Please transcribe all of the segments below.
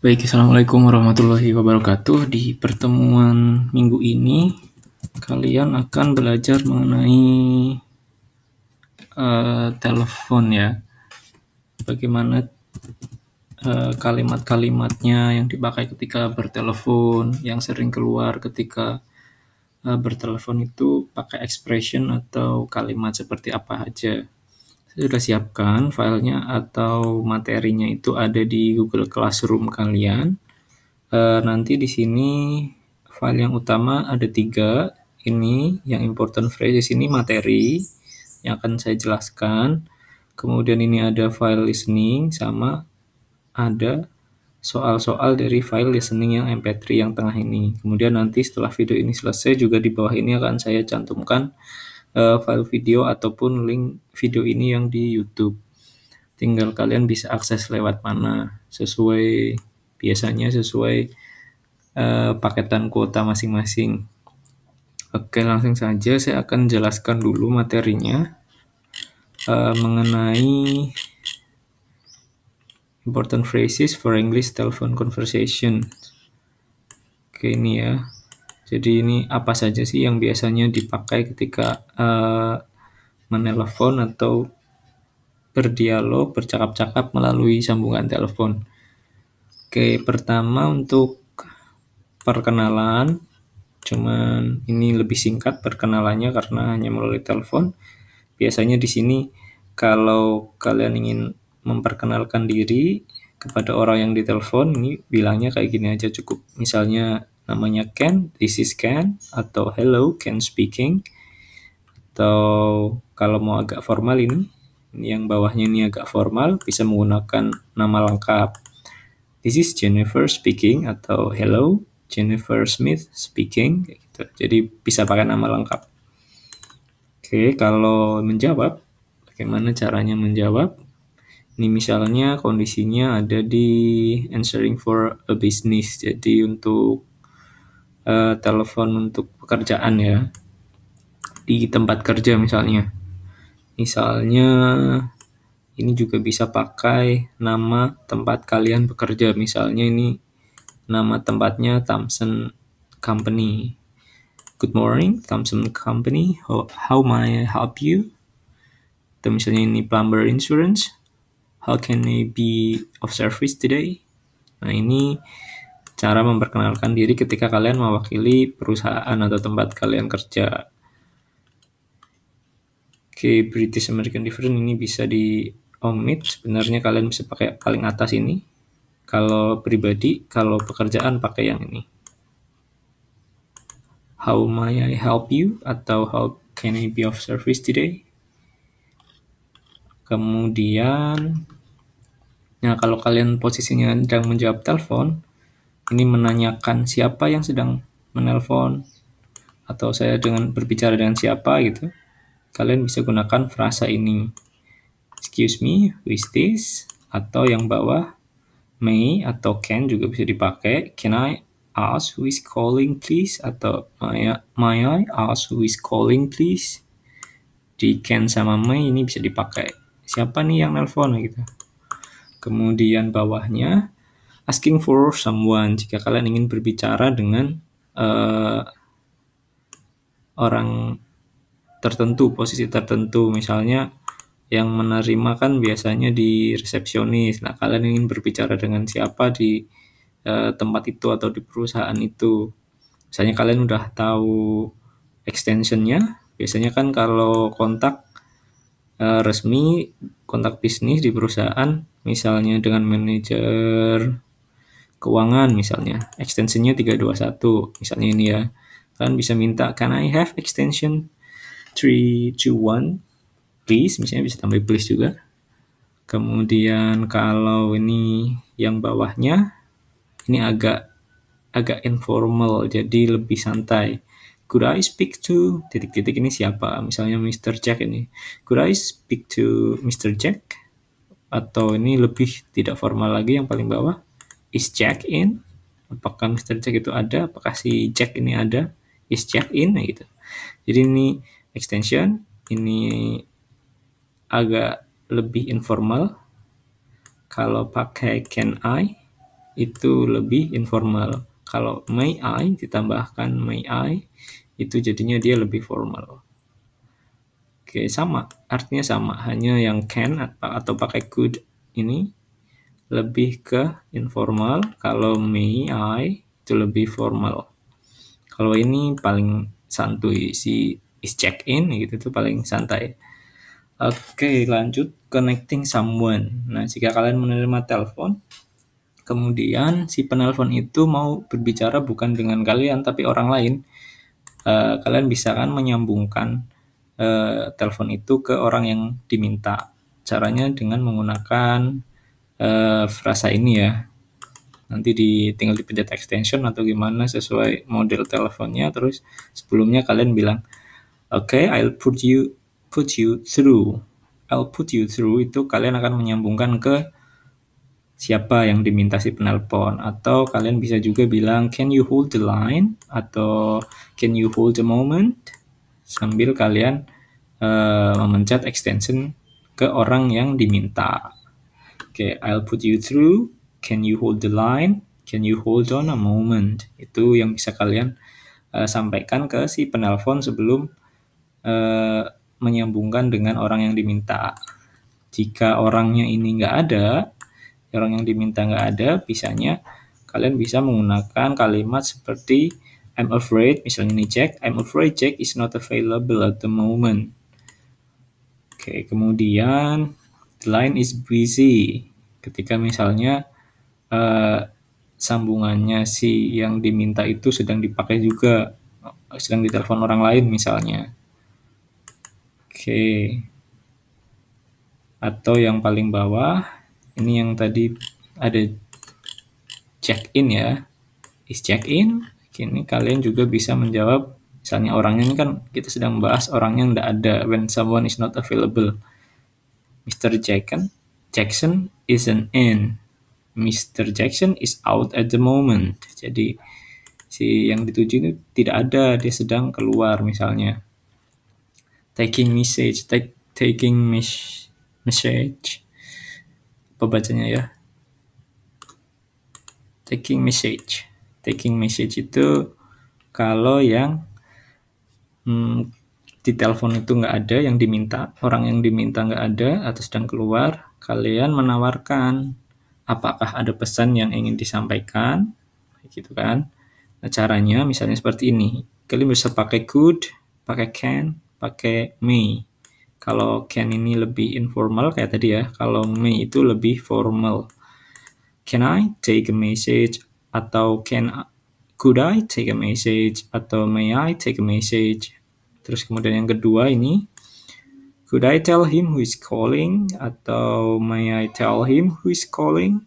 Baik, Assalamualaikum warahmatullahi wabarakatuh. Di pertemuan minggu ini, kalian akan belajar mengenai uh, telepon ya. Bagaimana eh, kalimat-kalimatnya yang dipakai ketika bertelepon, yang sering keluar ketika uh, bertelepon itu pakai expression atau kalimat seperti apa aja. Saya sudah siapkan filenya atau materinya itu ada di Google Classroom kalian. E, nanti di sini file yang utama ada tiga. Ini yang important phrase di sini materi yang akan saya jelaskan. Kemudian ini ada file listening sama ada soal-soal dari file listening yang MP3 yang tengah ini. Kemudian nanti setelah video ini selesai juga di bawah ini akan saya cantumkan uh, file video ataupun link video ini yang di YouTube. Tinggal kalian bisa akses lewat mana sesuai biasanya sesuai uh, paketan kuota masing-masing. Oke, langsung saja saya akan jelaskan dulu materinya uh, mengenai important phrases for English telephone conversation. Oke, ini ya. Jadi ini apa saja sih yang biasanya dipakai ketika uh, menelepon atau berdialog, bercakap-cakap melalui sambungan telepon. Oke, pertama untuk perkenalan, cuman ini lebih singkat perkenalannya karena hanya melalui telepon. Biasanya di sini kalau kalian ingin memperkenalkan diri kepada orang yang ditelepon, ini bilangnya kayak gini aja cukup. Misalnya namanya Ken, this is Ken, atau hello, Ken speaking. Atau kalau mau agak formal ini, yang bawahnya ini agak formal, bisa menggunakan nama lengkap. This is Jennifer speaking, atau hello, Jennifer Smith speaking. Gitu. Jadi bisa pakai nama lengkap. Oke, kalau menjawab, bagaimana caranya menjawab? Ini misalnya kondisinya ada di answering for a business. Jadi untuk uh, telepon untuk pekerjaan ya di tempat kerja misalnya misalnya ini juga bisa pakai nama tempat kalian bekerja misalnya ini nama tempatnya Thompson Company Good morning Thompson Company how, how may I help you atau misalnya ini plumber insurance how can I be of service today nah ini cara memperkenalkan diri ketika kalian mewakili perusahaan atau tempat kalian kerja. Oke, British American Different ini bisa di omit. Sebenarnya kalian bisa pakai paling atas ini. Kalau pribadi, kalau pekerjaan pakai yang ini. How may I help you? Atau how can I be of service today? Kemudian, nah kalau kalian posisinya sedang menjawab telepon, ini menanyakan siapa yang sedang menelpon atau saya dengan berbicara dengan siapa gitu. Kalian bisa gunakan frasa ini. Excuse me, who is this? Atau yang bawah may atau can juga bisa dipakai. Can I ask who is calling please? Atau may I, ask who is calling please? Di can sama may ini bisa dipakai. Siapa nih yang nelpon gitu. Kemudian bawahnya asking for someone jika kalian ingin berbicara dengan uh, orang tertentu, posisi tertentu misalnya yang menerima kan biasanya di resepsionis. Nah, kalian ingin berbicara dengan siapa di uh, tempat itu atau di perusahaan itu. Misalnya kalian udah tahu extensionnya, biasanya kan kalau kontak uh, resmi kontak bisnis di perusahaan misalnya dengan manajer keuangan misalnya extensionnya 321 misalnya ini ya kalian bisa minta can I have extension 321 please misalnya bisa tambah please juga kemudian kalau ini yang bawahnya ini agak agak informal jadi lebih santai could I speak to titik-titik ini siapa misalnya Mr. Jack ini could I speak to Mr. Jack atau ini lebih tidak formal lagi yang paling bawah is check in apakah Mr. Jack itu ada apakah si Jack ini ada is check in Nah gitu jadi ini extension ini agak lebih informal kalau pakai can I itu lebih informal kalau may I ditambahkan may I itu jadinya dia lebih formal Oke, sama. Artinya sama. Hanya yang can atau pakai could ini lebih ke informal, kalau may I itu lebih formal. Kalau ini paling santuy, si is check in gitu tuh paling santai. Oke, lanjut connecting someone. Nah, jika kalian menerima telepon, kemudian si penelpon itu mau berbicara bukan dengan kalian tapi orang lain, uh, kalian bisa kan menyambungkan uh, telepon itu ke orang yang diminta. Caranya dengan menggunakan uh, frasa ini ya nanti di tinggal dipencet extension atau gimana sesuai model teleponnya terus sebelumnya kalian bilang oke okay, I'll put you put you through I'll put you through itu kalian akan menyambungkan ke siapa yang diminta si penelpon atau kalian bisa juga bilang can you hold the line atau can you hold the moment sambil kalian uh, memencet extension ke orang yang diminta Oke, okay, I'll put you through. Can you hold the line? Can you hold on a moment? Itu yang bisa kalian uh, sampaikan ke si penelpon sebelum uh, menyambungkan dengan orang yang diminta. Jika orangnya ini nggak ada, orang yang diminta nggak ada, bisanya kalian bisa menggunakan kalimat seperti I'm afraid, misalnya ini Jack, I'm afraid Jack is not available at the moment. Oke, okay, kemudian The line is busy. Ketika misalnya uh, sambungannya si yang diminta itu sedang dipakai juga, sedang ditelepon orang lain misalnya. Oke. Okay. Atau yang paling bawah, ini yang tadi ada check in ya. Is check in. Kini kalian juga bisa menjawab misalnya orangnya ini kan kita sedang membahas orangnya tidak ada when someone is not available Mr. Jackson, Jackson isn't in. Mr. Jackson is out at the moment. Jadi si yang dituju itu tidak ada, dia sedang keluar misalnya. Taking message, take, taking mes message. Apa bacanya ya? Taking message. Taking message itu kalau yang hmm, di telepon itu nggak ada yang diminta, orang yang diminta nggak ada atau sedang keluar, kalian menawarkan apakah ada pesan yang ingin disampaikan, gitu kan? Nah, caranya misalnya seperti ini. Kalian bisa pakai good pakai can, pakai may. Kalau can ini lebih informal kayak tadi ya, kalau may itu lebih formal. Can I take a message atau can could I take a message atau may I take a message Terus kemudian yang kedua ini Could I tell him who is calling? Atau may I tell him who is calling?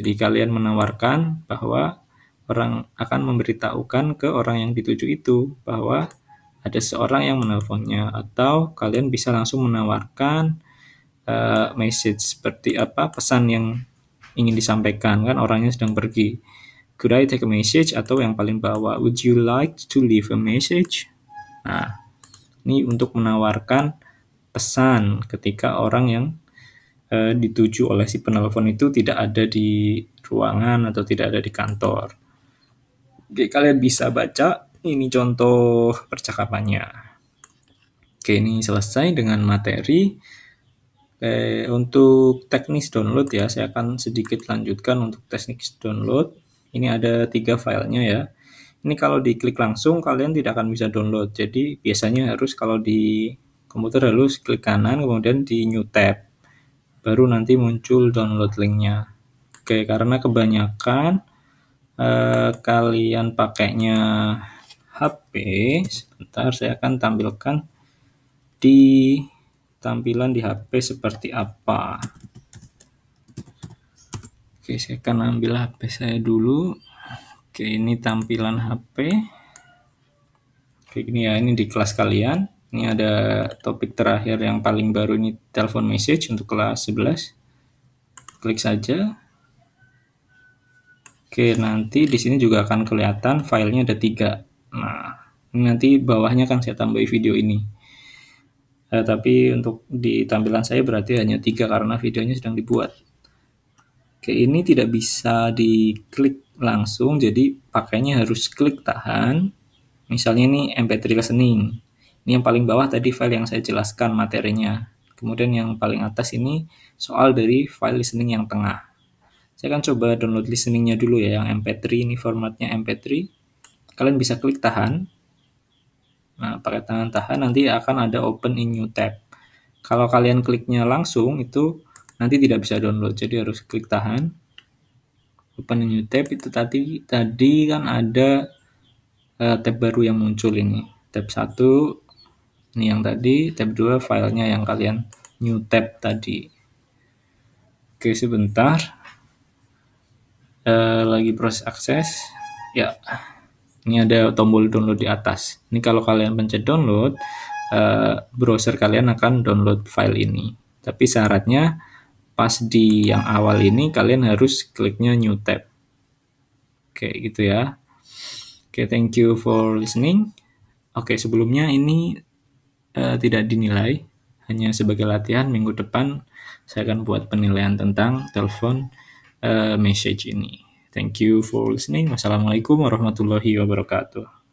Jadi kalian menawarkan bahwa orang akan memberitahukan ke orang yang dituju itu bahwa ada seorang yang menelponnya atau kalian bisa langsung menawarkan uh, message seperti apa pesan yang ingin disampaikan kan orangnya sedang pergi. Could I take a message atau yang paling bawah Would you like to leave a message? Nah, ini untuk menawarkan pesan ketika orang yang e, dituju oleh si penelpon itu tidak ada di ruangan atau tidak ada di kantor. Oke, kalian bisa baca ini contoh percakapannya. Oke, ini selesai dengan materi. Oke, eh, untuk teknis download ya, saya akan sedikit lanjutkan untuk teknis download. Ini ada tiga filenya ya. Ini kalau diklik langsung kalian tidak akan bisa download. Jadi biasanya harus kalau di komputer harus klik kanan kemudian di new tab. Baru nanti muncul download linknya. Oke, karena kebanyakan eh, kalian pakainya HP, sebentar saya akan tampilkan di tampilan di HP seperti apa. Oke, saya akan ambil HP saya dulu. Oke, ini tampilan HP. Oke, ini ya, ini di kelas kalian. Ini ada topik terakhir yang paling baru ini telepon message untuk kelas 11. Klik saja. Oke, nanti di sini juga akan kelihatan filenya ada tiga. Nah, nanti bawahnya akan saya tambahi video ini. Eh, tapi untuk di tampilan saya berarti hanya tiga karena videonya sedang dibuat. Oke, ini tidak bisa diklik langsung, jadi pakainya harus klik tahan. Misalnya ini MP3 listening. Ini yang paling bawah tadi file yang saya jelaskan materinya. Kemudian yang paling atas ini soal dari file listening yang tengah. Saya akan coba download listeningnya dulu ya, yang MP3 ini formatnya MP3. Kalian bisa klik tahan. Nah, pakai tangan tahan nanti akan ada open in new tab. Kalau kalian kliknya langsung itu nanti tidak bisa download jadi harus klik tahan open new tab itu tadi tadi kan ada uh, tab baru yang muncul ini tab 1 ini yang tadi tab 2 filenya yang kalian new tab tadi oke sebentar uh, lagi proses akses ya ini ada tombol download di atas ini kalau kalian pencet download uh, browser kalian akan download file ini tapi syaratnya pas di yang awal ini kalian harus kliknya new tab oke gitu ya oke thank you for listening oke sebelumnya ini uh, tidak dinilai hanya sebagai latihan minggu depan saya akan buat penilaian tentang telepon uh, message ini thank you for listening wassalamualaikum warahmatullahi wabarakatuh